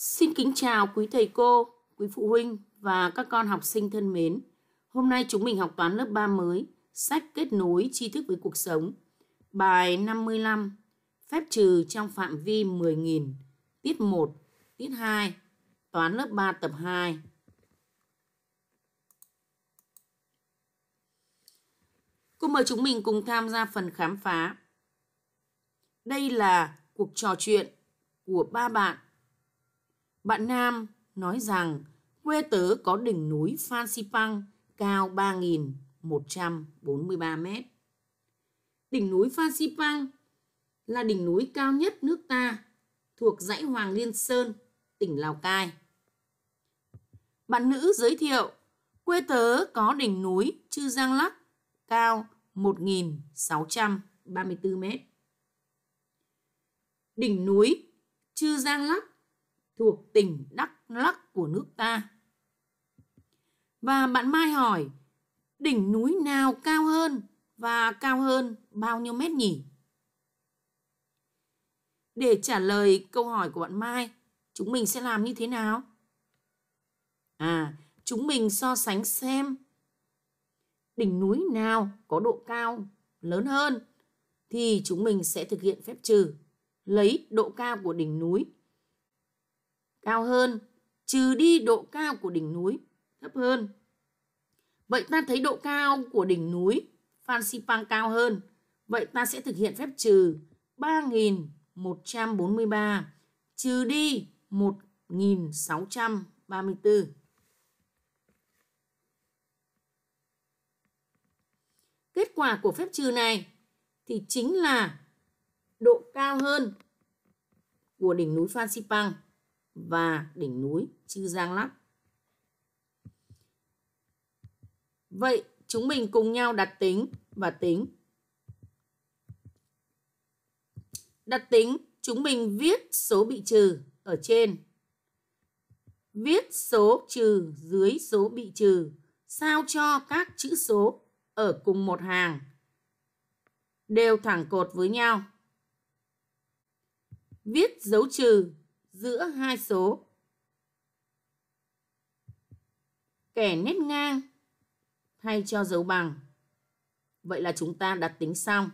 Xin kính chào quý thầy cô, quý phụ huynh và các con học sinh thân mến. Hôm nay chúng mình học toán lớp 3 mới, sách kết nối tri thức với cuộc sống. Bài 55, phép trừ trong phạm vi 10.000, tiết 1, tiết 2, toán lớp 3 tập 2. Cô mời chúng mình cùng tham gia phần khám phá. Đây là cuộc trò chuyện của ba bạn bạn Nam nói rằng quê tớ có đỉnh núi Phan Xipang cao 3.143 mét. Đỉnh núi Phan Xipang là đỉnh núi cao nhất nước ta thuộc dãy Hoàng Liên Sơn, tỉnh Lào Cai. Bạn nữ giới thiệu, quê tớ có đỉnh núi Chư Giang Lắc cao 1.634 mét. Đỉnh núi Chư Giang Lắc thuộc tỉnh Đắk Lắc của nước ta. Và bạn Mai hỏi, đỉnh núi nào cao hơn và cao hơn bao nhiêu mét nhỉ? Để trả lời câu hỏi của bạn Mai, chúng mình sẽ làm như thế nào? À, chúng mình so sánh xem đỉnh núi nào có độ cao lớn hơn thì chúng mình sẽ thực hiện phép trừ lấy độ cao của đỉnh núi cao hơn trừ đi độ cao của đỉnh núi thấp hơn. Vậy ta thấy độ cao của đỉnh núi Phan Xipang cao hơn. Vậy ta sẽ thực hiện phép trừ 3.143 trừ đi 1.634. Kết quả của phép trừ này thì chính là độ cao hơn của đỉnh núi Phan Xipang và đỉnh núi Chư Giang Lắc. Vậy chúng mình cùng nhau đặt tính và tính. Đặt tính, chúng mình viết số bị trừ ở trên. Viết số trừ dưới số bị trừ, sao cho các chữ số ở cùng một hàng đều thẳng cột với nhau. Viết dấu trừ giữa hai số. Kẻ nét ngang thay cho dấu bằng. Vậy là chúng ta đặt tính xong.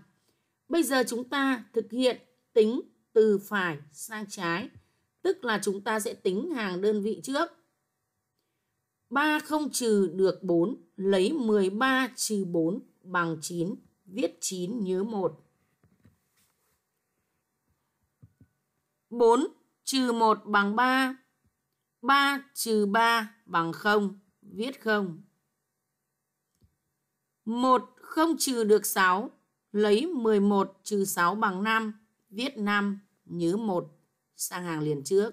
Bây giờ chúng ta thực hiện tính từ phải sang trái, tức là chúng ta sẽ tính hàng đơn vị trước. 3 không trừ được 4, lấy 13 trừ 4 bằng 9, viết 9 nhớ 1. 4 trừ 1 bằng 3, 3 trừ 3 bằng 0, viết 0. 1 không trừ được 6, lấy 11 trừ 6 bằng 5, viết 5, nhớ 1 sang hàng liền trước.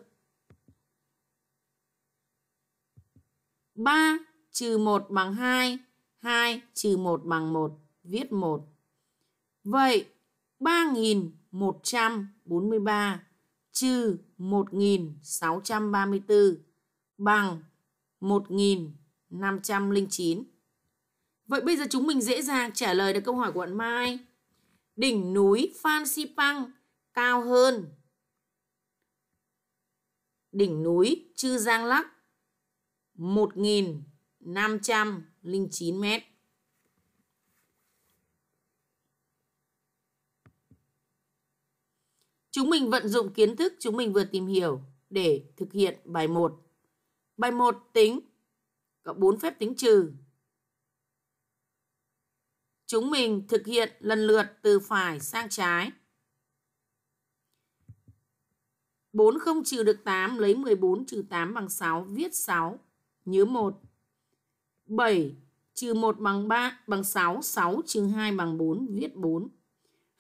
3 trừ 1 bằng 2, 2 trừ 1 bằng 1, viết 1. Vậy 3143 trừ 1.634 bằng 1.509. Vậy bây giờ chúng mình dễ dàng trả lời được câu hỏi của bạn Mai. Đỉnh núi Phan Xipang cao hơn đỉnh núi Chư Giang Lắc 1.509 mét. Chúng mình vận dụng kiến thức chúng mình vừa tìm hiểu để thực hiện bài 1. Bài 1 tính có 4 phép tính trừ. Chúng mình thực hiện lần lượt từ phải sang trái. 4 không trừ được 8 lấy 14 trừ 8 bằng 6 viết 6 nhớ 1. 7 trừ 1 bằng 3 bằng 6, 6 trừ 2 bằng 4 viết 4.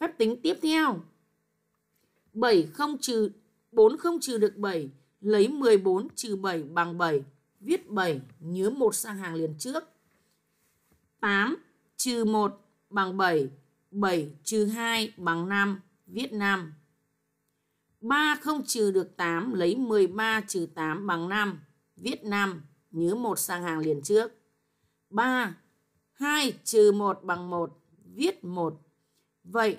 Phép tính tiếp theo. 7 không trừ 4 không trừ được 7, lấy 14 trừ 7 bằng 7, viết 7, nhớ 1 sang hàng liền trước. 8 trừ 1 bằng 7, 7 trừ 2 bằng 5, viết 5. 3 không trừ được 8, lấy 13 trừ 8 bằng 5, viết 5, nhớ 1 sang hàng liền trước. 3, 2 trừ 1 bằng 1, viết 1. Vậy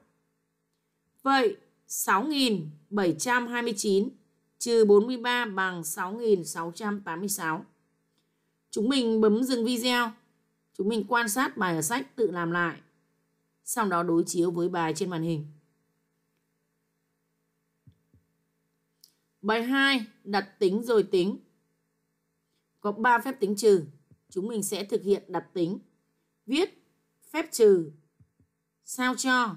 Vậy 6.729 trừ 43 bằng 6.686. Chúng mình bấm dừng video. Chúng mình quan sát bài ở sách tự làm lại. Sau đó đối chiếu với bài trên màn hình. Bài 2. Đặt tính rồi tính. Có 3 phép tính trừ. Chúng mình sẽ thực hiện đặt tính. Viết phép trừ sao cho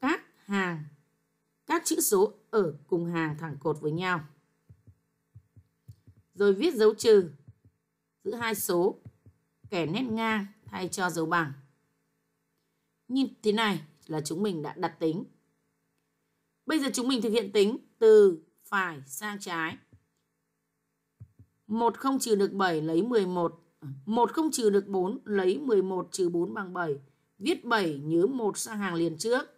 các hàng các chữ số ở cùng hàng thẳng cột với nhau. Rồi viết dấu trừ giữa hai số kẻ nét ngang thay cho dấu bằng. Như thế này là chúng mình đã đặt tính. Bây giờ chúng mình thực hiện tính từ phải sang trái. 1 không trừ được 7 lấy 11. 1 không trừ được 4 lấy 11 trừ 4 bằng 7. Viết 7 nhớ 1 sang hàng liền trước.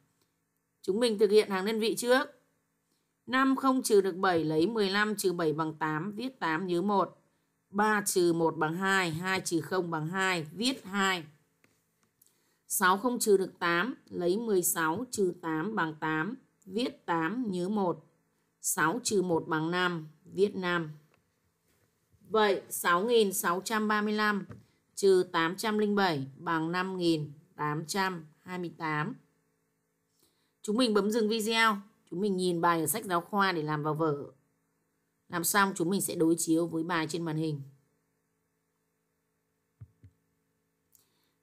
Chúng mình thực hiện hàng đơn vị trước. 5 không trừ được 7 lấy 15 trừ 7 bằng 8, viết 8 nhớ 1. 3 trừ 1 bằng 2, 2 trừ 0 bằng 2, viết 2. 6 không trừ được 8, lấy 16 trừ 8 bằng 8, viết 8 nhớ 1. 6 trừ 1 bằng 5, viết 5. Vậy 6.635 trừ 807 bằng 5.828. Chúng mình bấm dừng video, chúng mình nhìn bài ở sách giáo khoa để làm vào vở. Làm xong chúng mình sẽ đối chiếu với bài trên màn hình.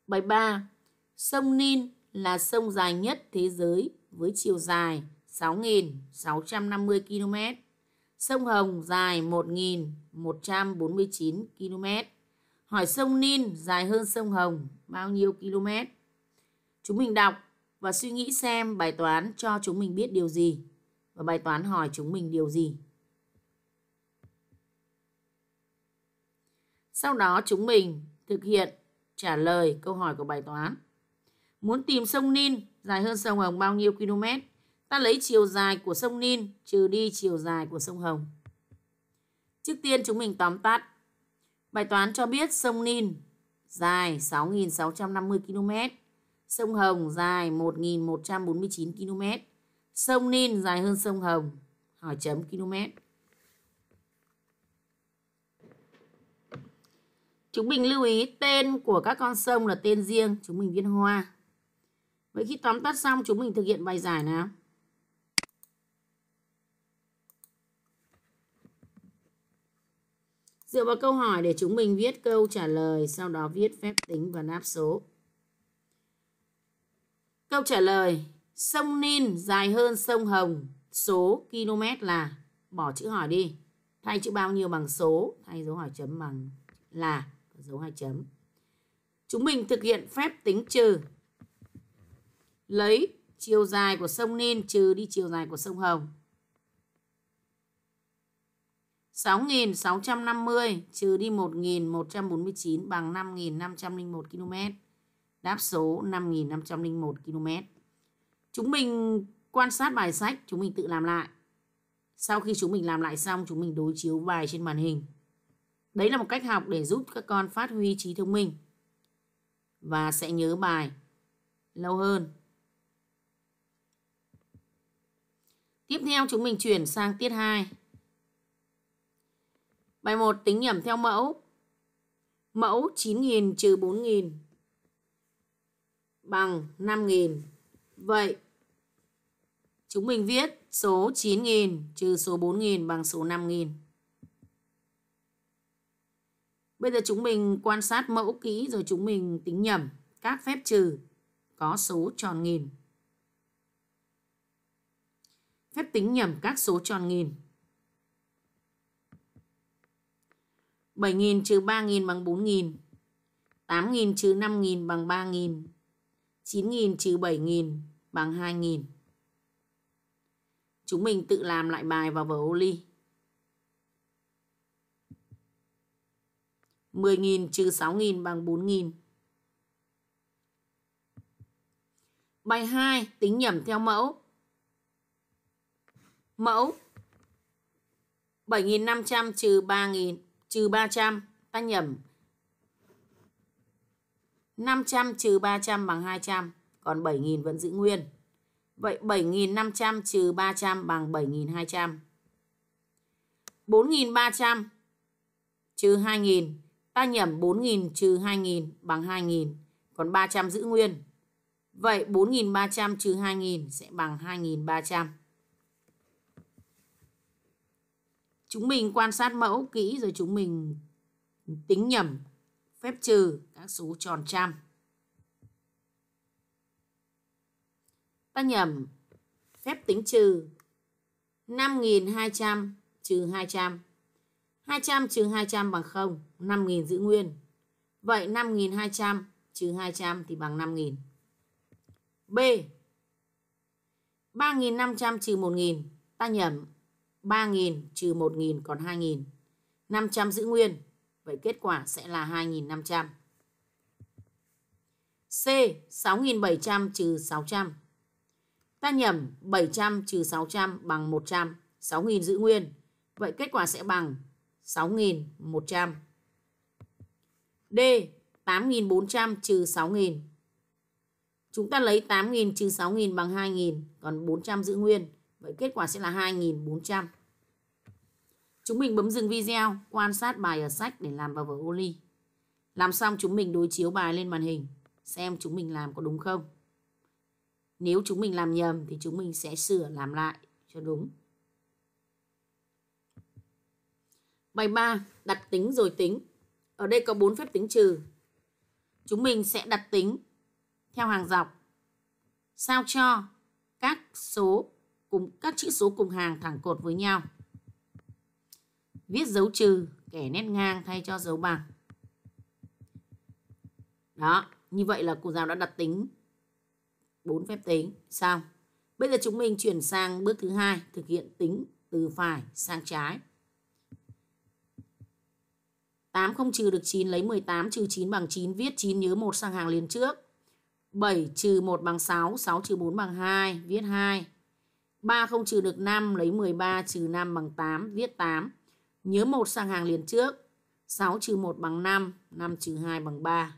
Bài 3. Sông Nin là sông dài nhất thế giới với chiều dài 6.650 km. Sông Hồng dài 1.149 km. Hỏi sông Nin dài hơn sông Hồng bao nhiêu km? Chúng mình đọc và suy nghĩ xem bài toán cho chúng mình biết điều gì và bài toán hỏi chúng mình điều gì. Sau đó chúng mình thực hiện trả lời câu hỏi của bài toán. Muốn tìm sông Nin dài hơn sông Hồng bao nhiêu km? Ta lấy chiều dài của sông Nin trừ đi chiều dài của sông Hồng. Trước tiên chúng mình tóm tắt. Bài toán cho biết sông Nin dài 6.650 km Sông Hồng dài 1.149 km. Sông Nin dài hơn sông Hồng. Hỏi chấm km. Chúng mình lưu ý tên của các con sông là tên riêng. Chúng mình viên hoa. Vậy khi tóm tắt xong chúng mình thực hiện bài giải nào. Dựa vào câu hỏi để chúng mình viết câu trả lời, sau đó viết phép tính và đáp số. Câu trả lời, sông Nin dài hơn sông Hồng, số km là, bỏ chữ hỏi đi, thay chữ bao nhiêu bằng số, thay dấu hỏi chấm bằng là, dấu hai chấm. Chúng mình thực hiện phép tính trừ. Lấy chiều dài của sông Nin trừ đi chiều dài của sông Hồng. 6.650 trừ đi 1.149 bằng 5.501 km đáp số 5.501 km. Chúng mình quan sát bài sách, chúng mình tự làm lại. Sau khi chúng mình làm lại xong, chúng mình đối chiếu bài trên màn hình. Đấy là một cách học để giúp các con phát huy trí thông minh và sẽ nhớ bài lâu hơn. Tiếp theo chúng mình chuyển sang tiết 2. Bài 1 tính nhẩm theo mẫu. Mẫu 9.000 trừ 4.000 bằng 5.000. Vậy, chúng mình viết số 9.000 trừ số 4.000 bằng số 5.000. Bây giờ chúng mình quan sát mẫu kỹ rồi chúng mình tính nhẩm các phép trừ có số tròn nghìn. Phép tính nhẩm các số tròn nghìn. 7.000 trừ 3.000 bằng 4.000. 8.000 trừ 5.000 bằng 3.000. 9.000 trừ 7.000 bằng 2.000. Chúng mình tự làm lại bài vào vở ô ly. 10.000 trừ 6.000 bằng 4.000. Bài 2 tính nhẩm theo mẫu. Mẫu 7.500 trừ 3.000 trừ 300 ta nhẩm 500 trừ 300 bằng 200, còn 7.000 vẫn giữ nguyên. Vậy 7.500 trừ 300 bằng 7.200. 4.300 trừ 2.000, ta nhẩm 4.000 trừ 2.000 bằng 2.000, còn 300 giữ nguyên. Vậy 4.300 trừ 2.000 sẽ bằng 2.300. Chúng mình quan sát mẫu kỹ rồi chúng mình tính nhẩm phép trừ các số tròn trăm. Ta nhầm phép tính trừ 5.200 trừ 200. 200 trừ 200 bằng 0, 5.000 giữ nguyên. Vậy 5.200 trừ 200 thì bằng 5.000. B. 3.500 trừ 1.000, ta nhầm 3.000 trừ 1.000 còn 2.000. 500 giữ nguyên, vậy kết quả sẽ là 2.500. C. 6.700 trừ 600 Ta nhầm 700 trừ 600 bằng 100 6.000 giữ nguyên Vậy kết quả sẽ bằng 6.100 D. 8.400 trừ 6.000 Chúng ta lấy 8.000 trừ 6.000 bằng 2.000 Còn 400 giữ nguyên Vậy kết quả sẽ là 2.400 Chúng mình bấm dừng video, quan sát bài ở sách để làm vào vở ô ly. Làm xong chúng mình đối chiếu bài lên màn hình xem chúng mình làm có đúng không. Nếu chúng mình làm nhầm thì chúng mình sẽ sửa làm lại cho đúng. Bài 3, đặt tính rồi tính. Ở đây có 4 phép tính trừ. Chúng mình sẽ đặt tính theo hàng dọc sao cho các số cùng các chữ số cùng hàng thẳng cột với nhau. Viết dấu trừ kẻ nét ngang thay cho dấu bằng. Đó, như vậy là cô giáo đã đặt tính bốn phép tính. Xong. Bây giờ chúng mình chuyển sang bước thứ hai thực hiện tính từ phải sang trái. 8 không trừ được 9 lấy 18 trừ 9 bằng 9 viết 9 nhớ 1 sang hàng liền trước. 7 trừ 1 bằng 6, 6 trừ 4 bằng 2, viết 2. 3 không trừ được 5 lấy 13 trừ 5 bằng 8, viết 8. Nhớ 1 sang hàng liền trước. 6 trừ 1 bằng 5, 5 trừ 2 bằng 3,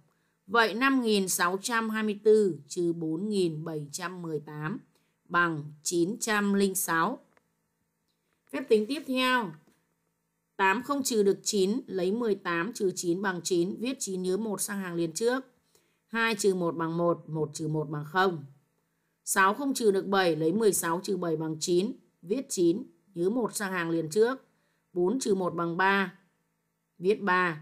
Vậy 5.624 trừ 4.718 bằng 906. Phép tính tiếp theo. 8 không trừ được 9, lấy 18 trừ 9 bằng 9, viết 9 nhớ 1 sang hàng liền trước. 2 trừ 1 bằng 1, 1 trừ 1 bằng 0. 6 không trừ được 7, lấy 16 trừ 7 bằng 9, viết 9, nhớ 1 sang hàng liền trước. 4 trừ 1 bằng 3, viết 3.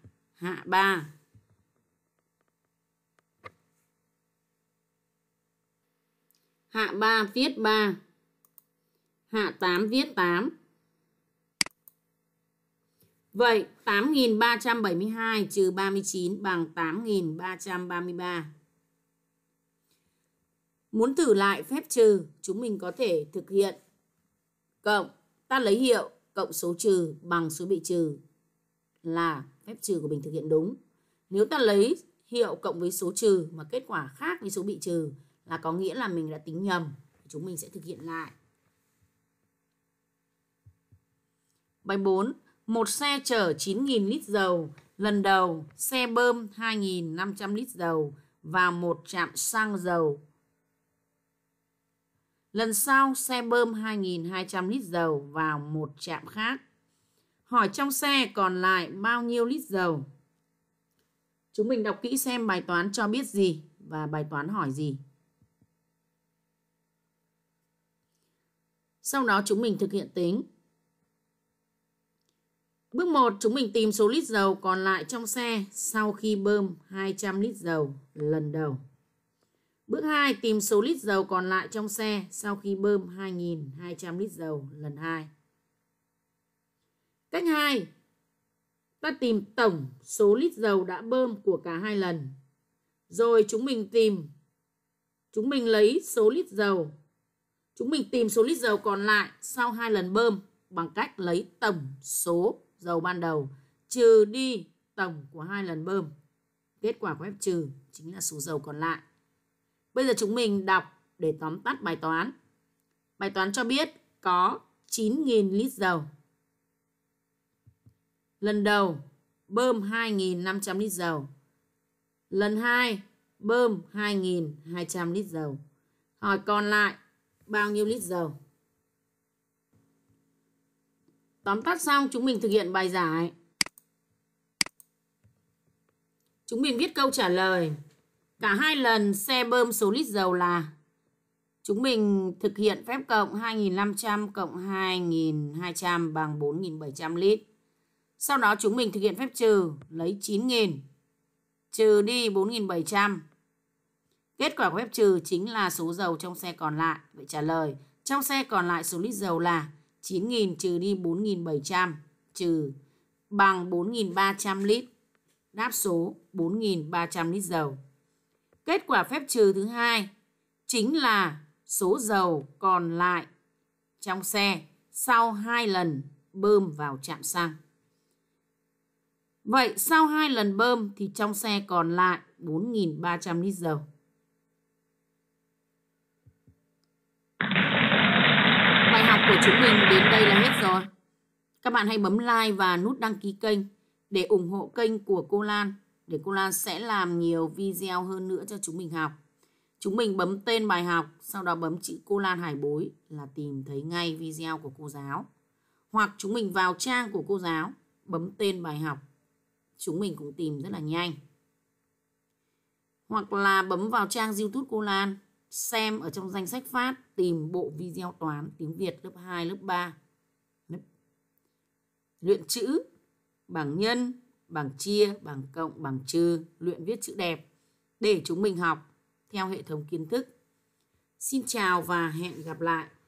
hạ ba hạ ba viết ba hạ 8 viết 8 Vậy 8.372 trừ 39 bằng 8.333 Muốn thử lại phép trừ chúng mình có thể thực hiện cộng ta lấy hiệu cộng số trừ bằng số bị trừ là phép trừ của mình thực hiện đúng. Nếu ta lấy hiệu cộng với số trừ mà kết quả khác với số bị trừ là có nghĩa là mình đã tính nhầm. Chúng mình sẽ thực hiện lại. Bài 4. Một xe chở 9.000 lít dầu. Lần đầu, xe bơm 2.500 lít dầu và một trạm xăng dầu. Lần sau, xe bơm 2.200 lít dầu vào một trạm khác. Hỏi trong xe còn lại bao nhiêu lít dầu? Chúng mình đọc kỹ xem bài toán cho biết gì và bài toán hỏi gì. Sau đó chúng mình thực hiện tính. Bước 1, chúng mình tìm số lít dầu còn lại trong xe sau khi bơm 200 lít dầu lần đầu. Bước 2, tìm số lít dầu còn lại trong xe sau khi bơm 2.200 lít dầu lần 2. Cách 2. Ta tìm tổng số lít dầu đã bơm của cả hai lần. Rồi chúng mình tìm chúng mình lấy số lít dầu chúng mình tìm số lít dầu còn lại sau hai lần bơm bằng cách lấy tổng số dầu ban đầu trừ đi tổng của hai lần bơm kết quả của phép trừ chính là số dầu còn lại bây giờ chúng mình đọc để tóm tắt bài toán bài toán cho biết có 9.000 lít dầu Lần đầu, bơm 2.500 lít dầu. Lần 2, bơm 2.200 lít dầu. Hỏi còn lại, bao nhiêu lít dầu? Tóm tắt xong, chúng mình thực hiện bài giải. Chúng mình viết câu trả lời. Cả hai lần xe bơm số lít dầu là Chúng mình thực hiện phép cộng 2.500 cộng 2.200 bằng 4.700 lít. Sau đó chúng mình thực hiện phép trừ, lấy 9.000, trừ đi 4.700. Kết quả của phép trừ chính là số dầu trong xe còn lại. Vậy trả lời, trong xe còn lại số lít dầu là 9.000 trừ đi 4.700 trừ bằng 4.300 lít. Đáp số 4.300 lít dầu. Kết quả phép trừ thứ hai chính là số dầu còn lại trong xe sau 2 lần bơm vào trạm xăng. Vậy sau hai lần bơm thì trong xe còn lại 4.300 lít dầu. Bài học của chúng mình đến đây là hết rồi. Các bạn hãy bấm like và nút đăng ký kênh để ủng hộ kênh của cô Lan để cô Lan sẽ làm nhiều video hơn nữa cho chúng mình học. Chúng mình bấm tên bài học, sau đó bấm chữ cô Lan Hải Bối là tìm thấy ngay video của cô giáo. Hoặc chúng mình vào trang của cô giáo, bấm tên bài học chúng mình cũng tìm rất là nhanh hoặc là bấm vào trang YouTube cô Lan xem ở trong danh sách phát tìm bộ video toán tiếng Việt lớp 2, lớp 3. Luyện chữ, bảng nhân, bảng chia, bảng cộng, bảng trừ, luyện viết chữ đẹp để chúng mình học theo hệ thống kiến thức. Xin chào và hẹn gặp lại.